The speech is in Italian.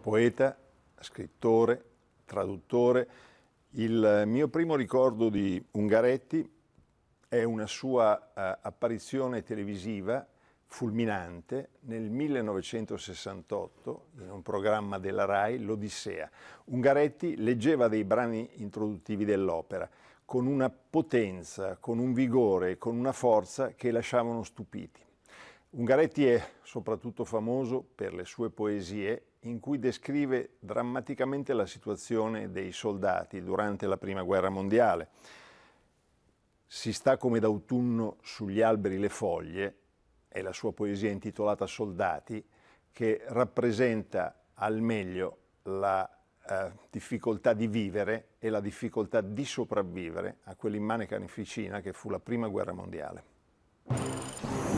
poeta, scrittore, traduttore. Il mio primo ricordo di Ungaretti è una sua uh, apparizione televisiva fulminante nel 1968 in un programma della RAI, l'Odissea. Ungaretti leggeva dei brani introduttivi dell'opera con una potenza, con un vigore, con una forza che lasciavano stupiti. Ungaretti è soprattutto famoso per le sue poesie in cui descrive drammaticamente la situazione dei soldati durante la Prima Guerra Mondiale. Si sta come d'autunno sugli alberi le foglie, è la sua poesia intitolata Soldati, che rappresenta al meglio la eh, difficoltà di vivere e la difficoltà di sopravvivere a quell'immane canificina che fu la Prima Guerra Mondiale.